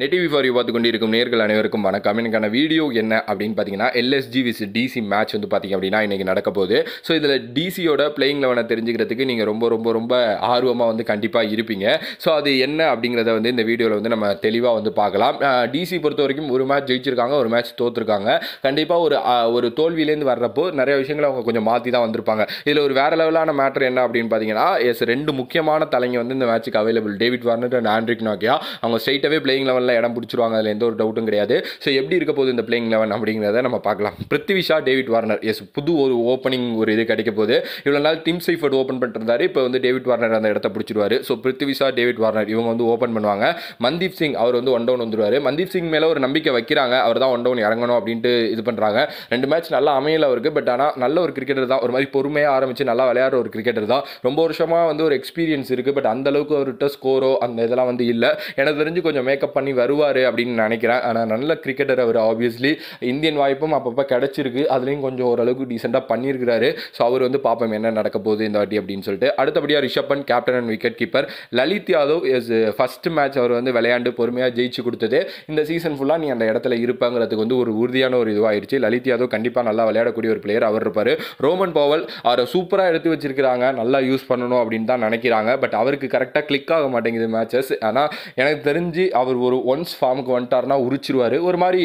Net TV for you பார்த்து கொண்டிருக்கும் நேர்கள் அனைவருக்கும் வணக்கம் எனக்கான வீடியோ என்ன அப்படின்னு பார்த்தீங்கன்னா எல்எஸ்ஜி விஸ் டிசி மேட்ச் வந்து பார்த்திங்க அப்படின்னா இன்றைக்கி நடக்க போகுது ஸோ இதில் டிசியோட பிளேயிங் லெவனை தெரிஞ்சுக்கிறதுக்கு நீங்கள் ரொம்ப ரொம்ப ரொம்ப ஆர்வமாக வந்து கண்டிப்பாக இருப்பீங்க ஸோ அது என்ன அப்படிங்கிறத வந்து இந்த வீடியோவில் வந்து நம்ம தெளிவாக வந்து பார்க்கலாம் டிசி பொறுத்த வரைக்கும் ஒரு மேட்ச் ஜெயிச்சிருக்காங்க ஒரு மேட்ச் தோற்றுருக்காங்க கண்டிப்பாக ஒரு ஒரு தோல்வியிலேருந்து வர்றப்போ நிறைய விஷயங்களை அவங்க கொஞ்சம் மாற்றி தான் வந்திருப்பாங்க இதில் ஒரு வேறு லெவலான மேட்ரு என்ன அப்படின்னு பார்த்தீங்கன்னா எஸ் ரெண்டு முக்கியமான தலைங்க வந்து இந்த மேட்ச்சுக்கு available David Warner and Anrich நோக்கியா அவங்க ஸ்ட்ரெயிட்டாகவே பிளேயிங் லெவல் லெவனில் இடம் பிடிச்சிருவாங்க அதில் எந்த ஒரு டவுட்டும் கிடையாது ஸோ எப்படி இருக்க போகுது இந்த பிளேயிங் லெவன் அப்படிங்கிறத நம்ம பார்க்கலாம் பிருத்விஷா டேவிட் வார்னர் எஸ் புது ஒரு ஓப்பனிங் ஒரு இது கிடைக்க போகுது இவ்வளோ நாள் டிம் சைஃபர்ட் ஓப்பன் பண்ணிருந்தாரு இப்போ வந்து டேவிட் வார்னர் அந்த இடத்த பிடிச்சிருவாரு ஸோ பிருத்விஷா டேவிட் வார்னர் இவங்க வந்து ஓப்பன் பண்ணுவாங்க மன்தீப் சிங் அவர் வந்து ஒன் டவுன் வந்துருவார் மன்தீப் சிங் மேலே ஒரு நம்பிக்கை வைக்கிறாங்க அவர் தான் ஒன் டவுன் இறங்கணும் அப்படின்ட்டு இது பண்ணுறாங்க ரெண்டு மேட்ச் நல்லா அமையல அவருக்கு பட் ஆனால் நல்ல ஒரு கிரிக்கெட்டர் தான் ஒரு மாதிரி பொறுமையாக ஆரம்பித்து நல்லா விளையாடுற ஒரு கிரிக்கெட்டர் தான் ரொம்ப வருஷமாக வந்து ஒரு எக்ஸ்பீரியன்ஸ் இருக்குது பட் அந்தளவுக்கு அவர்கிட்ட ஸ்கோரோ அந்த இதெல்லாம் வந்து இல்லை எனக்கு தெரிஞ்சு கொஞ்சம் மேக்கப் பண்ணி பண்ணி வருவார் அப்படின்னு நினைக்கிறேன் ஆனால் நல்ல கிரிக்கெட்டர் அவர் ஆப்வியஸ்லி இந்தியன் வாய்ப்பும் அப்பப்போ கிடச்சிருக்கு அதுலேயும் கொஞ்சம் ஓரளவுக்கு டீசெண்டாக பண்ணியிருக்கிறாரு ஸோ அவர் வந்து பார்ப்போம் என்ன நடக்க போகுது இந்த வாட்டி அப்படின்னு சொல்லிட்டு அடுத்தபடியாக Rishabh Pant captain and wicket wicketkeeper Lalit Yadav is first match அவர் வந்து விளையாண்டு பொறுமையாக ஜெயிச்சு கொடுத்தது இந்த சீசன் ஃபுல்லாக நீ அந்த இடத்துல இருப்பாங்கிறதுக்கு வந்து ஒரு உறுதியான ஒரு இதுவாகிடுச்சு லலித் யாதவ் கண்டிப்பாக நல்லா விளையாடக்கூடிய ஒரு பிளேயர் அவர் இருப்பார் ரோமன் பவல் அவரை சூப்பராக எடுத்து வச்சிருக்கிறாங்க நல்லா யூஸ் பண்ணணும் அப்படின்னு தான் நினைக்கிறாங்க பட் அவருக்கு கரெக்டாக கிளிக் ஆக மாட்டேங்குது மேட்சஸ் ஆனால் எனக்கு தெரிஞ்சு அவர் ஒரு ஒன்ஸ் ஃபார்முக்கு வந்துட்டார்னா உரிச்சிருவார் ஒரு மாதிரி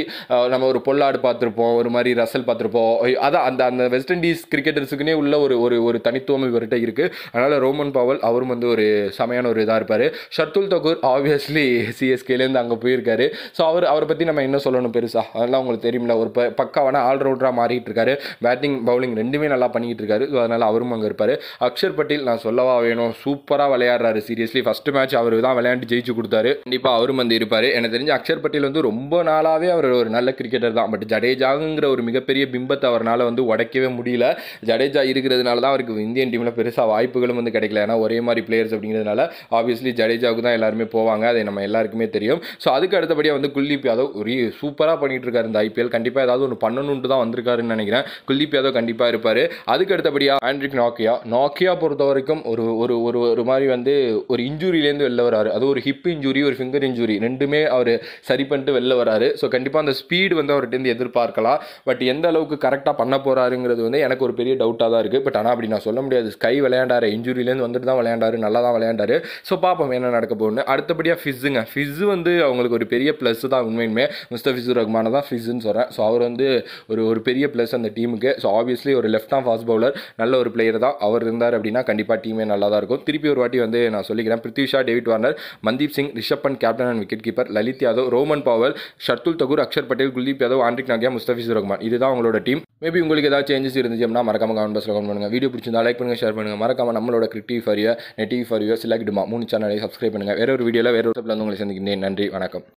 நம்ம ஒரு பொல்லாடு பார்த்துருப்போம் ஒரு மாதிரி ரசல் பார்த்துருப்போம் அதான் அந்த அந்த வெஸ்ட் இண்டீஸ் கிரிக்கெட்டர்ஸுக்குனே உள்ள ஒரு ஒரு ஒரு தனித்துவம் இவர்கிட்ட இருக்குது அதனால் ரோமன் பவல் அவரும் வந்து ஒரு சமையான ஒரு இதாக இருப்பார் ஷர்துல் தகூர் ஆப்வியஸ்லி சிஎஸ்கேலேருந்து அங்கே போயிருக்காரு ஸோ அவர் அவரை பற்றி நம்ம என்ன சொல்லணும் பெருசாக அதெல்லாம் உங்களுக்கு தெரியும்ல ஒரு ப பக்காவான ஆல்ரவுண்டராக மாறிட்டு இருக்காரு பேட்டிங் பவுலிங் ரெண்டுமே நல்லா பண்ணிக்கிட்டு இருக்காரு ஸோ அதனால் அவரும் அங்கே இருப்பார் அக்ஷர் பட்டேல் நான் சொல்லவா வேணும் சூப்பராக விளையாடுறாரு சீரியஸ்லி ஃபஸ்ட்டு மேட்ச் அவர் தான் விளையாண்டு ஜெயிச்சு கொடுத்தாரு கண்டிப்பாக அவரும் வந்து இருப்பார் எனக்கு தெரிஞ்ச அக்ஷர் பட்டேல் வந்து ரொம்ப நாளாகவே அவர் ஒரு நல்ல கிரிக்கெட்டர் தான் பட் ஜடேஜாங்கிற ஒரு மிகப்பெரிய பிம்பத்தை அவரால் வந்து உடைக்கவே முடியல ஜடேஜா இருக்கிறதுனால தான் அவருக்கு இந்தியன் டீமில் பெருசாக வாய்ப்புகளும் வந்து கிடைக்கல ஏன்னா ஒரே மாதிரி பிளேயர்ஸ் அப்படிங்கிறதுனால ஆப்வியஸ்லி ஜடேஜாவுக்கு தான் எல்லாருமே போவாங்க அதை நம்ம எல்லாருக்குமே தெரியும் ஸோ அதுக்கு அடுத்தபடியாக வந்து குல்தீப் யாதவ் ஒரு சூப்பராக பண்ணிகிட்டு இருக்காரு இந்த ஐபிஎல் கண்டிப்பாக ஏதாவது ஒன்று பண்ணணுன்ட்டு தான் வந்திருக்காருன்னு நினைக்கிறேன் குல்தீப் யாதவ் கண்டிப்பாக இருப்பார் அதுக்கு அடுத்தபடியாக ஆண்ட்ரிக் நோக்கியா நோக்கியா பொறுத்த வரைக்கும் ஒரு ஒரு ஒரு ஒரு மாதிரி வந்து ஒரு இன்ஜூரியிலேருந்து வெளில வராரு அது ஒரு ஹிப் இன்ஜூரி ஒரு ஃபிங்கர் இன்ஜூரி ரெண்டுமே எல்லாத்தையுமே அவர் சரி பண்ணிட்டு வெளில வராரு ஸோ கண்டிப்பாக அந்த ஸ்பீடு வந்து அவர்கிட்ட எதிர்பார்க்கலாம் பட் எந்த அளவுக்கு கரெக்டாக பண்ண போகிறாருங்கிறது வந்து எனக்கு ஒரு பெரிய டவுட்டாக தான் இருக்குது பட் ஆனால் அப்படி நான் சொல்ல முடியாது ஸ்கை விளையாண்டார் இன்ஜுரியிலேருந்து வந்துட்டு தான் விளையாண்டாரு நல்லா தான் விளையாண்டாரு ஸோ பார்ப்போம் என்ன நடக்க போகணும்னு அடுத்தபடியாக ஃபிஸ்ஸுங்க ஃபிஸ்ஸு வந்து அவங்களுக்கு ஒரு பெரிய ப்ளஸ் தான் உண்மையுமே முஸ்தா ஃபிஸு ரஹ்மான தான் ஃபிஸ்ஸுன்னு சொல்கிறேன் ஸோ அவர் வந்து ஒரு ஒரு பெரிய ப்ளஸ் அந்த டீமுக்கு ஸோ ஆப்வியஸ்லி ஒரு லெஃப்ட் ஆஃப் ஃபாஸ்ட் பவுலர் நல்ல ஒரு பிளேயர் தான் அவர் இருந்தார் அப்படின்னா கண்டிப்பாக டீமே நல்லா தான் இருக்கும் திருப்பி ஒரு வாட்டி வந்து நான் சொல்லிக்கிறேன் Prithvi Shaw David Warner Mandeep Singh Rishabh Pant captain and wicket keeper பவர் Lalit Yadav Rovman Powell Shardul Thakur Axar Patel Kuldeep Yadav Anrich நாகியா முஸ்தபிஸ் ரஹ்மான் இதுதான் அவங்களோட டீம் மேபி உங்களுக்கு ஏதாவது சேஞ்சஸ் அப்படின்னா மறக்காம கமெண்ட் பாக்ஸில் கமெண்ட் பண்ணுங்கள் வீடியோ பிடிச்சிருந்தா லைக் பண்ணுங்கள் ஷேர் பண்ணுங்கள் மறக்காம நம்மளோட கிரிட்டி ஃபார் யூ நெட்டி ஃபார் யூ மூணு சேனலை சப்ஸ்கிரைப் பண்ணுங்கள் வேற ஒரு வீடியோவில் வேற ஒரு வந்து உங்களை சந்திக்கிறேன் நன்றி வணக்கம்